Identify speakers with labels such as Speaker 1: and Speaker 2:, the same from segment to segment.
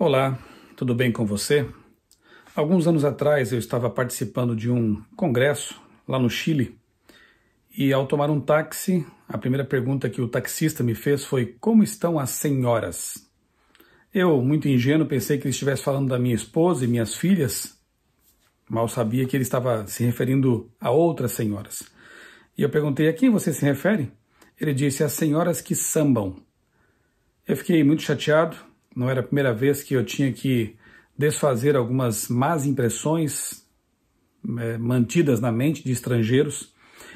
Speaker 1: Olá, tudo bem com você? Alguns anos atrás eu estava participando de um congresso lá no Chile e ao tomar um táxi, a primeira pergunta que o taxista me fez foi: Como estão as senhoras? Eu, muito ingênuo, pensei que ele estivesse falando da minha esposa e minhas filhas. Mal sabia que ele estava se referindo a outras senhoras. E eu perguntei: A quem você se refere? Ele disse: As senhoras que sambam. Eu fiquei muito chateado não era a primeira vez que eu tinha que desfazer algumas más impressões é, mantidas na mente de estrangeiros.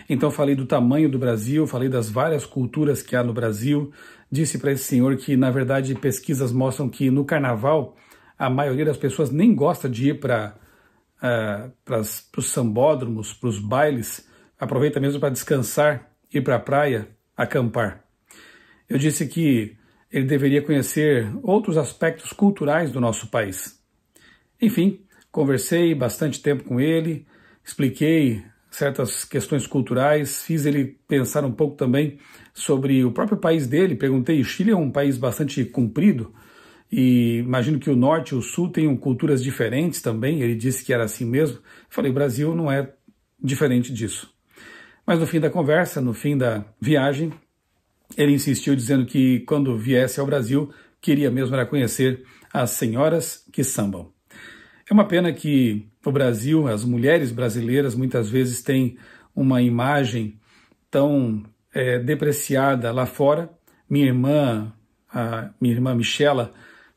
Speaker 1: Então falei do tamanho do Brasil, falei das várias culturas que há no Brasil. Disse para esse senhor que na verdade pesquisas mostram que no Carnaval a maioria das pessoas nem gosta de ir para uh, é, os sambódromos, para os bailes, aproveita mesmo para descansar, ir para a praia, acampar. Eu disse que ele deveria conhecer outros aspectos culturais do nosso país. Enfim, conversei bastante tempo com ele, expliquei certas questões culturais, fiz ele pensar um pouco também sobre o próprio país dele. Perguntei: o Chile é um país bastante comprido e imagino que o norte e o sul tenham culturas diferentes também. Ele disse que era assim mesmo. falei: Brasil não é diferente disso. Mas no fim da conversa, no fim da viagem, ele insistiu dizendo que quando viesse ao Brasil, queria mesmo era conhecer as senhoras que sambam. É uma pena que o Brasil, as mulheres brasileiras muitas vezes têm uma imagem tão é, depreciada lá fora. Minha irmã, a minha irmã Michela,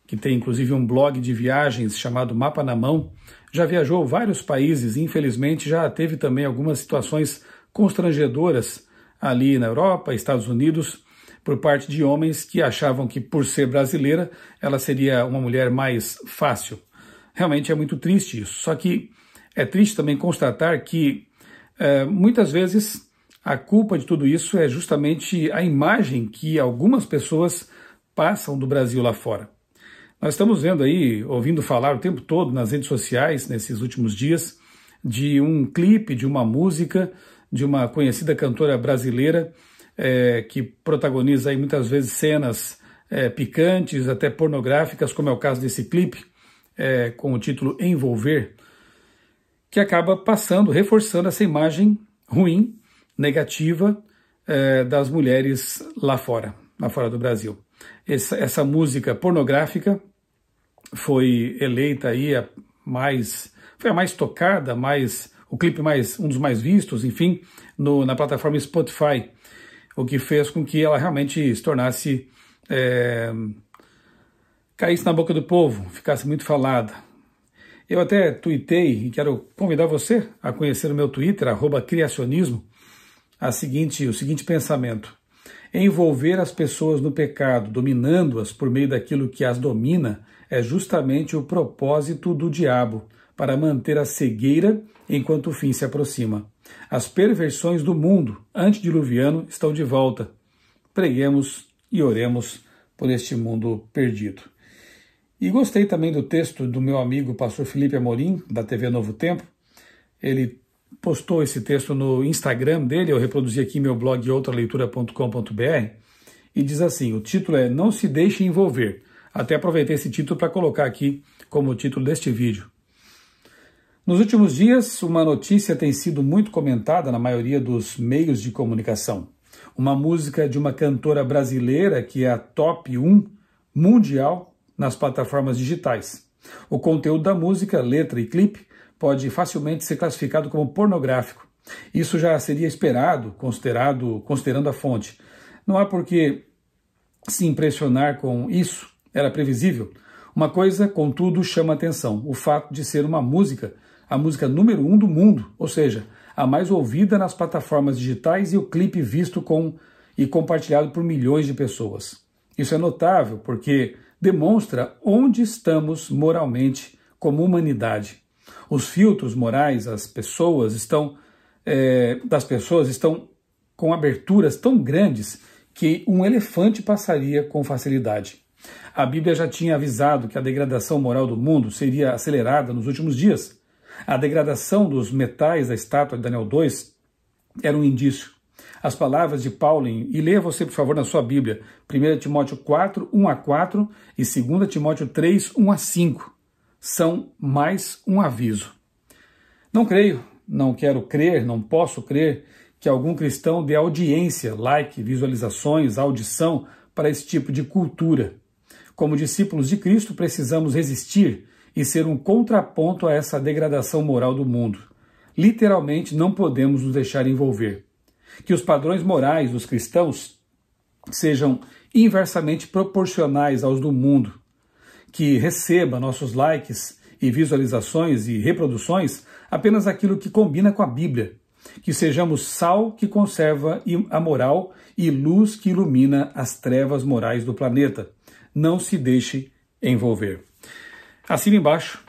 Speaker 1: que tem inclusive um blog de viagens chamado Mapa na Mão, já viajou vários países e infelizmente já teve também algumas situações constrangedoras ali na Europa, Estados Unidos, por parte de homens que achavam que, por ser brasileira, ela seria uma mulher mais fácil. Realmente é muito triste isso. Só que é triste também constatar que é, muitas vezes a culpa de tudo isso é justamente a imagem que algumas pessoas passam do Brasil lá fora. Nós estamos vendo aí, ouvindo falar o tempo todo nas redes sociais, nesses últimos dias, de um clipe, de uma música de uma conhecida cantora brasileira é, que protagoniza aí muitas vezes cenas é, picantes, até pornográficas, como é o caso desse clipe, é, com o título Envolver, que acaba passando, reforçando essa imagem ruim, negativa é, das mulheres lá fora, lá fora do Brasil. Essa, essa música pornográfica foi eleita aí a mais foi a mais tocada, mais o clipe mais um dos mais vistos, enfim, no, na plataforma Spotify o que fez com que ela realmente se tornasse. É, caísse na boca do povo, ficasse muito falada. Eu até tuitei e quero convidar você a conhecer o meu Twitter, criacionismo, a seguinte, o seguinte pensamento. Envolver as pessoas no pecado, dominando-as por meio daquilo que as domina, é justamente o propósito do diabo para manter a cegueira enquanto o fim se aproxima. As perversões do mundo antediluviano estão de volta. Preguemos e oremos por este mundo perdido. E gostei também do texto do meu amigo pastor Felipe Amorim, da TV Novo Tempo. Ele postou esse texto no Instagram dele, eu reproduzi aqui meu blog outraleitura.com.br, e diz assim: o título é Não se deixe envolver. Até aproveitei esse título para colocar aqui como título deste vídeo. Nos últimos dias, uma notícia tem sido muito comentada na maioria dos meios de comunicação. Uma música de uma cantora brasileira que é a top 1 mundial nas plataformas digitais. O conteúdo da música, letra e clipe pode facilmente ser classificado como pornográfico. Isso já seria esperado, considerado, considerando a fonte. Não há por que se impressionar com isso, era previsível. Uma coisa, contudo, chama atenção: o fato de ser uma música a música número um do mundo, ou seja, a mais ouvida nas plataformas digitais e o clipe visto com e compartilhado por milhões de pessoas. Isso é notável porque demonstra onde estamos moralmente como humanidade. Os filtros morais as pessoas estão é, das pessoas estão com aberturas tão grandes que um elefante passaria com facilidade. A Bíblia já tinha avisado que a degradação moral do mundo seria acelerada nos últimos dias, a degradação dos metais da estátua de Daniel 2 era um indício. As palavras de Paulo, em, e leia você, por favor, na sua Bíblia, 1 Timóteo 4, 1 a 4 e 2 Timóteo 3, 1 a 5, são mais um aviso. Não creio, não quero crer, não posso crer que algum cristão dê audiência, like, visualizações, audição para esse tipo de cultura. Como discípulos de Cristo, precisamos resistir e ser um contraponto a essa degradação moral do mundo. Literalmente, não podemos nos deixar envolver. Que os padrões morais dos cristãos sejam inversamente proporcionais aos do mundo, que receba nossos likes e visualizações e reproduções apenas aquilo que combina com a Bíblia, que sejamos sal que conserva a moral e luz que ilumina as trevas morais do planeta. Não se deixe envolver. Assina embaixo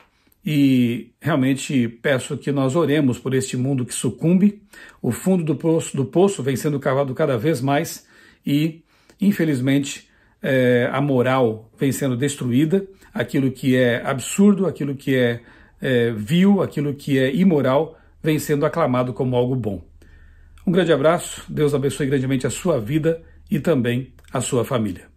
Speaker 1: e realmente peço que nós oremos por este mundo que sucumbe, o fundo do poço, do poço vem sendo cavado cada vez mais e, infelizmente, é, a moral vem sendo destruída, aquilo que é absurdo, aquilo que é, é vil, aquilo que é imoral vem sendo aclamado como algo bom. Um grande abraço, Deus abençoe grandemente a sua vida e também a sua família.